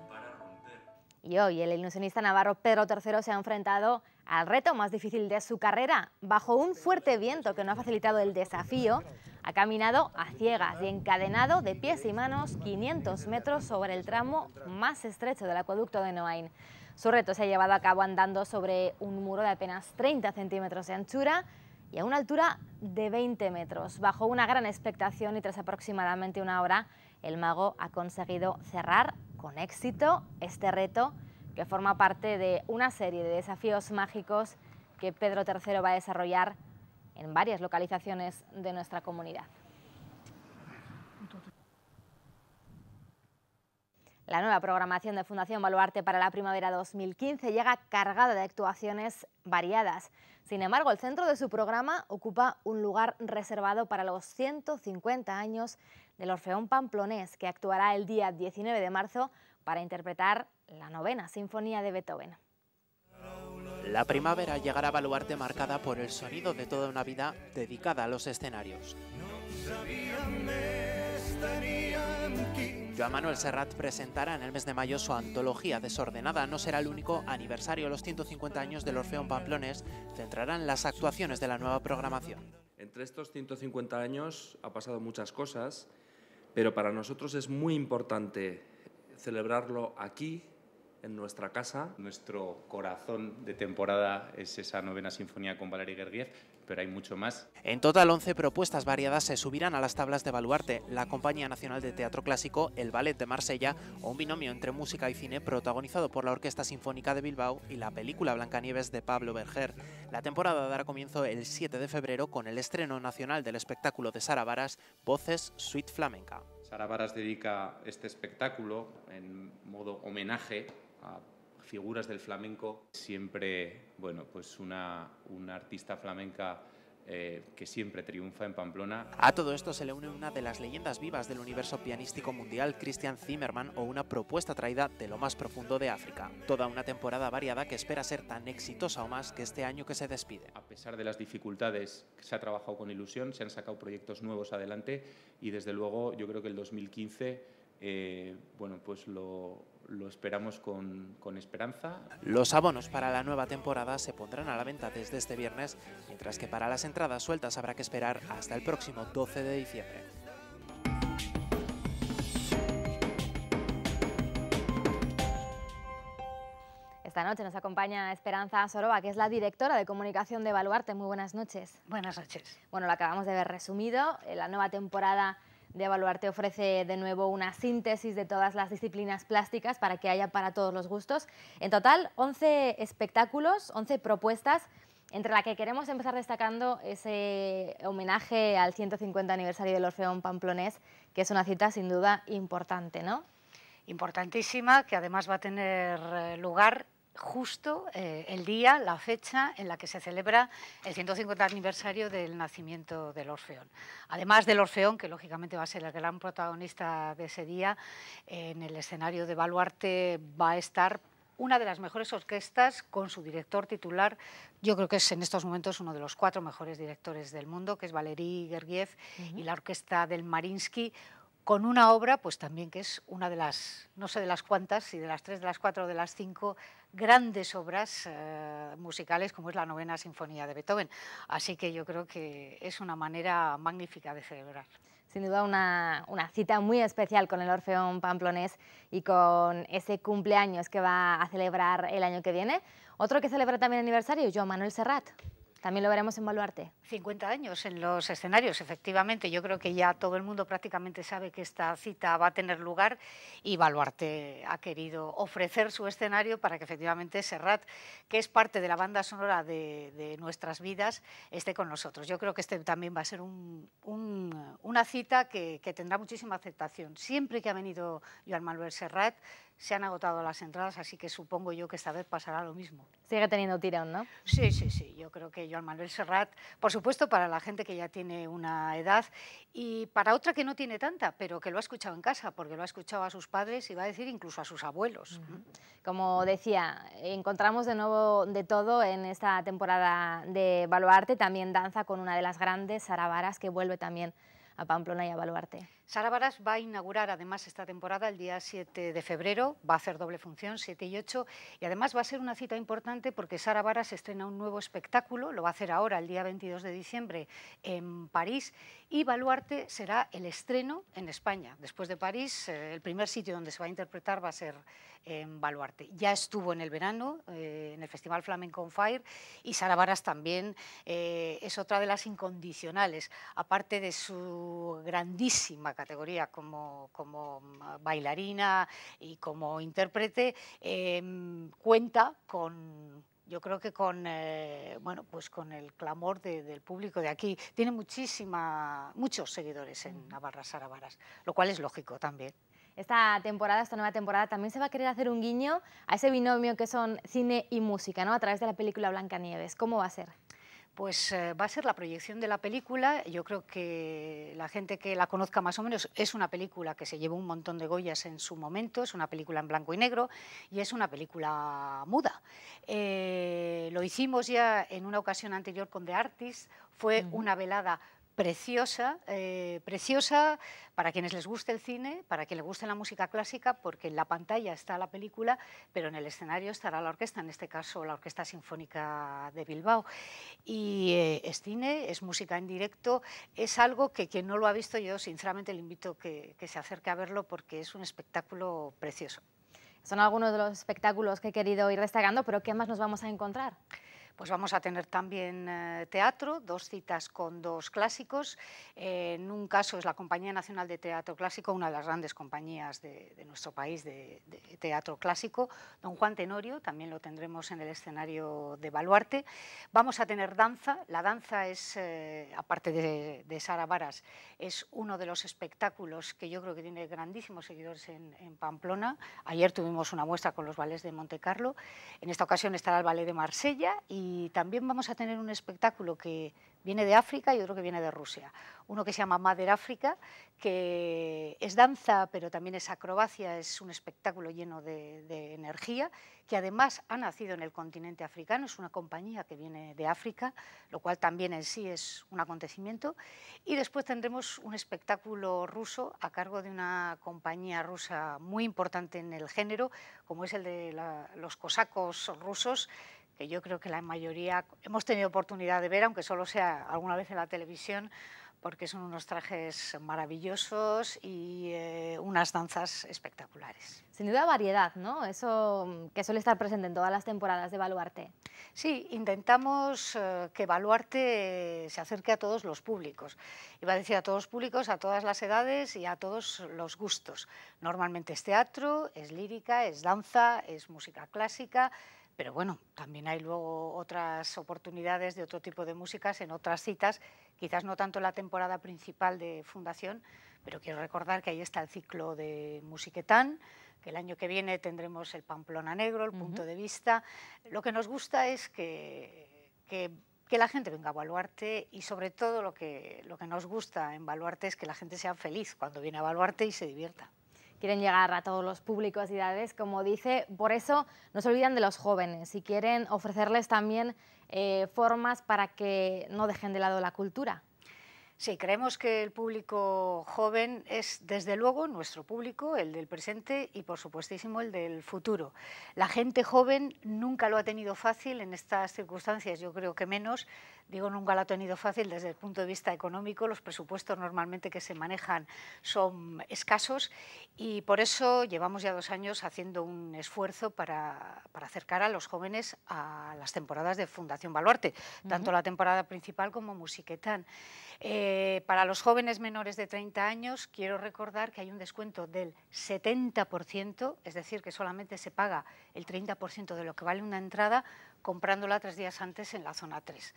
Y hoy el ilusionista navarro Pedro III se ha enfrentado al reto más difícil de su carrera. Bajo un fuerte viento que no ha facilitado el desafío, ha caminado a ciegas y encadenado de pies y manos 500 metros sobre el tramo más estrecho del acueducto de Noain. Su reto se ha llevado a cabo andando sobre un muro de apenas 30 centímetros de anchura y a una altura de 20 metros. Bajo una gran expectación y tras aproximadamente una hora, el mago ha conseguido cerrar con éxito este reto que forma parte de una serie de desafíos mágicos que Pedro III va a desarrollar en varias localizaciones de nuestra comunidad. La nueva programación de Fundación Baluarte para la primavera 2015 llega cargada de actuaciones variadas. Sin embargo, el centro de su programa ocupa un lugar reservado para los 150 años del Orfeón Pamplonés, que actuará el día 19 de marzo para interpretar la novena Sinfonía de Beethoven. La primavera llegará a Baluarte marcada por el sonido de toda una vida dedicada a los escenarios. Joan Manuel Serrat presentará en el mes de mayo su antología desordenada. No será el único aniversario. Los 150 años del Orfeón Pamplones centrarán las actuaciones de la nueva programación. Entre estos 150 años ha pasado muchas cosas pero para nosotros es muy importante celebrarlo aquí en nuestra casa. Nuestro corazón de temporada es esa novena sinfonía con Valery Gergiev, pero hay mucho más. En total, 11 propuestas variadas se subirán a las tablas de Baluarte, la Compañía Nacional de Teatro Clásico, el Ballet de Marsella o un binomio entre música y cine protagonizado por la Orquesta Sinfónica de Bilbao y la película Blancanieves de Pablo Berger. La temporada dará comienzo el 7 de febrero con el estreno nacional del espectáculo de Sara Varas, Voces Suite Flamenca. Sara Varas dedica este espectáculo en modo homenaje a figuras del flamenco, siempre, bueno, pues una, una artista flamenca eh, que siempre triunfa en Pamplona. A todo esto se le une una de las leyendas vivas del universo pianístico mundial, Christian Zimmerman, o una propuesta traída de lo más profundo de África. Toda una temporada variada que espera ser tan exitosa o más que este año que se despide. A pesar de las dificultades, se ha trabajado con ilusión, se han sacado proyectos nuevos adelante y desde luego yo creo que el 2015, eh, bueno, pues lo lo esperamos con, esperanza. Los abonos para la nueva temporada se pondrán a la venta desde este viernes, mientras que para las entradas sueltas habrá que esperar hasta el próximo 12 de diciembre. Esta noche nos acompaña Esperanza Soroba, que es la directora de comunicación de Baluarte. Muy buenas noches. Buenas noches. Bueno, lo acabamos de ver resumido. Eh, la nueva temporada de evaluar ofrece de nuevo una síntesis de todas las disciplinas plásticas para que haya para todos los gustos. En total, 11 espectáculos, 11 propuestas, entre las que queremos empezar destacando ese homenaje al 150 aniversario del Orfeón Pamplonés, que es una cita sin duda importante, ¿no? Importantísima, que además va a tener eh, lugar justo eh, el día, la fecha en la que se celebra el 150 aniversario del nacimiento del Orfeón. Además del Orfeón, que lógicamente va a ser el gran protagonista de ese día, en el escenario de Baluarte va a estar una de las mejores orquestas con su director titular, yo creo que es en estos momentos uno de los cuatro mejores directores del mundo, que es Valery Gergiev y la orquesta del Marinsky, con una obra, pues también que es una de las, no sé de las cuantas, si de las tres, de las cuatro, de las cinco grandes obras eh, musicales como es la novena sinfonía de Beethoven. Así que yo creo que es una manera magnífica de celebrar. Sin duda una, cita muy especial con el Orfeón Pamplonés y con ese cumpleaños que va a celebrar el año que viene. Otro que celebra también aniversario, Joan Manuel Serrat. También lo veremos en Baluarte. 50 años en los escenarios, efectivamente. Yo creo que ya todo el mundo prácticamente sabe que esta cita va a tener lugar y Baluarte ha querido ofrecer su escenario para que efectivamente Serrat, que es parte de la banda sonora de, nuestras vidas, esté con nosotros. Yo creo que este también va a ser una cita que, que tendrá muchísima aceptación. Siempre que ha venido Joan Manuel Serrat, se han agotado las entradas, así que supongo yo que esta vez pasará lo mismo. Sigue teniendo tirón, ¿no? Sí, sí, sí. Yo creo que Joan Manuel Serrat, por supuesto, para la gente que ya tiene una edad y para otra que no tiene tanta, pero que lo ha escuchado en casa, porque lo ha escuchado a sus padres y va a decir incluso a sus abuelos. Como decía, encontramos de nuevo de todo en esta temporada de Baluarte, también danza con una de las grandes, Sara Varas, que vuelve también a Pamplona y a Baluarte. Sara Baras va a inaugurar además esta temporada el día 7 de febrero, va a hacer doble función, 7 y 8, y además va a ser una cita importante porque Sara Baras estrena un nuevo espectáculo, lo va a hacer ahora el día 22 de diciembre en París, y Baluarte será el estreno en España. Después de París, eh, el primer sitio donde se va a interpretar va a ser en Baluarte. Ya estuvo en el verano, eh, en el Festival Flamenco on Fire, y Sara Baras también eh, es otra de las incondicionales, aparte de su grandísima categoría como, como mm, bailarina y como intérprete, em, cuenta con, yo creo que con, eh, bueno, pues con el clamor del público de aquí. Tiene muchísima, muchos seguidores en Navarra Saravaras, lo cual es lógico también. Esta temporada, esta nueva temporada, también se va a querer hacer un guiño a ese binomio que son cine y música, ¿no? A través de la película Blancanieves. ¿Cómo va a ser? pues eh, va a ser la proyección de la película. Yo creo que la gente que la conozca más o menos es una película que se llevó un montón de Goyas en su momento, es una película en blanco y negro y es una película muda. Eh, lo hicimos ya en una ocasión anterior con The Artist, fue una velada preciosa, eh, preciosa para quienes les guste el cine, para quienes les guste la música clásica, porque en la pantalla está la película, pero en el escenario estará la orquesta, en este caso la Orquesta Sinfónica de Bilbao. Y eh, es cine, es música en directo, es algo que quien no lo ha visto yo sinceramente le invito que, que se acerque a verlo porque es un espectáculo precioso. Son algunos de los espectáculos que he querido ir destacando, pero ¿qué más nos vamos a encontrar? pues vamos a tener también eh, teatro, dos citas con dos clásicos. Eh, en un caso es la Compañía Nacional de Teatro Clásico, una de las grandes compañías de, nuestro país de, teatro clásico. Don Juan Tenorio, también lo tendremos en el escenario de Baluarte. Vamos a tener danza. La danza es, eh, aparte de, Sara Varas, es uno de los espectáculos que yo creo que tiene grandísimos seguidores en, Pamplona. Ayer tuvimos una muestra con los ballets de Monte Carlo. En esta ocasión estará el ballet de Marsella y y también vamos a tener un espectáculo que viene de África y otro que viene de Rusia. Uno que se llama Mother África, que es danza, pero también es acrobacia, es un espectáculo lleno de, energía, que además ha nacido en el continente africano, es una compañía que viene de África, lo cual también en sí es un acontecimiento. Y después tendremos un espectáculo ruso a cargo de una compañía rusa muy importante en el género, como es el de los cosacos rusos, que yo creo que la mayoría hemos tenido oportunidad de ver, aunque solo sea alguna vez en la televisión, porque son unos trajes maravillosos y eh, unas danzas espectaculares. Sin duda variedad, ¿no? Eso mm, que suele estar presente en todas las temporadas de Baluarte. Sí, intentamos eh, que Baluarte se acerque a todos los públicos. Iba a decir a todos los públicos, a todas las edades y a todos los gustos. Normalmente es teatro, es lírica, es danza, es música clásica, pero bueno, también hay luego otras oportunidades de otro tipo de músicas en otras citas, quizás no tanto la temporada principal de Fundación, pero quiero recordar que ahí está el ciclo de Musiquetán, que el año que viene tendremos el Pamplona Negro, el punto de vista. Lo que nos gusta es que, la gente venga a Baluarte y sobre todo lo que, lo que nos gusta en Baluarte es que la gente sea feliz cuando viene a Baluarte y se divierta quieren llegar a todos los públicos y edades, como dice. Por eso no se olvidan de los jóvenes y quieren ofrecerles también eh, formas para que no dejen de lado la cultura. Sí, creemos que el público joven es, desde luego, nuestro público, el del presente y, por supuestísimo, el del futuro. La gente joven nunca lo ha tenido fácil en estas circunstancias, yo creo que menos. Digo, nunca lo ha tenido fácil desde el punto de vista económico. Los presupuestos normalmente que se manejan son escasos y por eso llevamos ya dos años haciendo un esfuerzo para, acercar a los jóvenes a las temporadas de Fundación Baluarte, tanto la temporada principal como Musiquetán. Eh, para los jóvenes menores de 30 años, quiero recordar que hay un descuento del 70%, es decir, que solamente se paga el 30% de lo que vale una entrada comprándola tres días antes en la zona 3.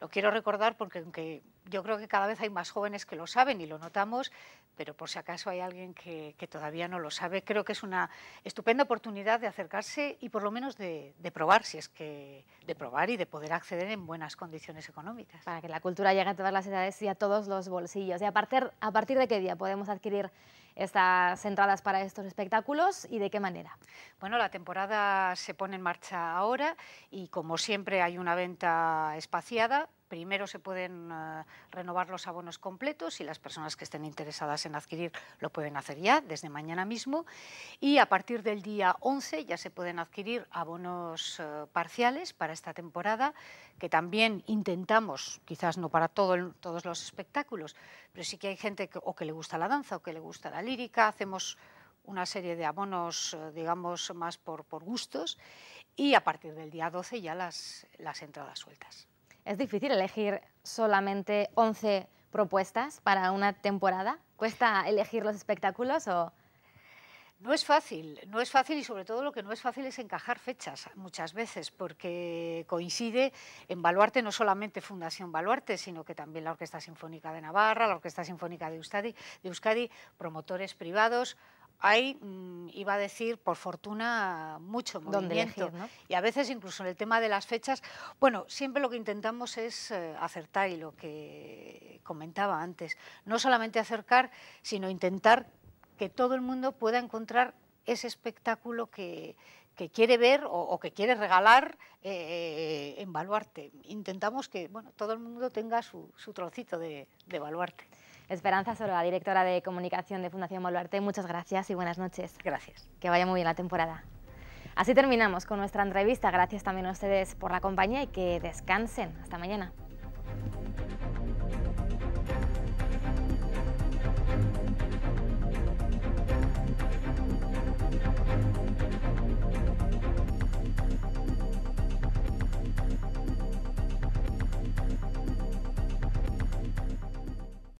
Lo quiero recordar porque aunque yo creo que cada vez hay más jóvenes que lo saben y lo notamos, pero por si acaso hay alguien que, todavía no lo sabe, creo que es una estupenda oportunidad de acercarse y por lo menos de, probar, si es que de probar y de poder acceder en buenas condiciones económicas. Para que la cultura llegue a todas las edades y a todos los bolsillos. ¿Y a partir de qué día podemos adquirir estas entradas para estos espectáculos y de qué manera? Bueno, la temporada se pone en marcha ahora y como siempre hay una venta espaciada Primero se pueden eh, renovar los abonos completos y las personas que estén interesadas en adquirir lo pueden hacer ya desde mañana mismo. Y a partir del día 11 ya se pueden adquirir abonos eh, parciales para esta temporada, que también intentamos, quizás no para todos los espectáculos, pero sí que hay gente que, o que le gusta la danza o que le gusta la lírica, hacemos una serie de abonos, eh, digamos, más por, gustos y a partir del día 12 ya las entradas sueltas. Es difícil elegir solamente 11 propuestas para una temporada. ¿Cuesta elegir los espectáculos o...? No es fácil, no es fácil y sobre todo lo que no es fácil es encajar fechas muchas veces porque coincide en Baluarte no solamente Fundación Baluarte, sino que también la Orquesta Sinfónica de Navarra, la Orquesta Sinfónica de de Euskadi promotores privados, hay, mm, iba a decir, por fortuna, mucho movimiento. Y a veces incluso en el tema de las fechas, bueno, siempre lo que intentamos es eh, acertar y lo que comentaba antes, no solamente acercar, sino intentar que todo el mundo pueda encontrar ese espectáculo que, quiere ver o, que quiere regalar eh, eh, en Baluarte. Intentamos que bueno, todo el mundo tenga su, trocito de, de Baluarte. Esperanza Soroa, directora de comunicación de Fundación boluarte muchas gracias y buenas noches. Gracias. Que vaya muy bien la temporada. Así terminamos con nuestra entrevista. Gracias también a ustedes por la compañía y que descansen. Hasta mañana.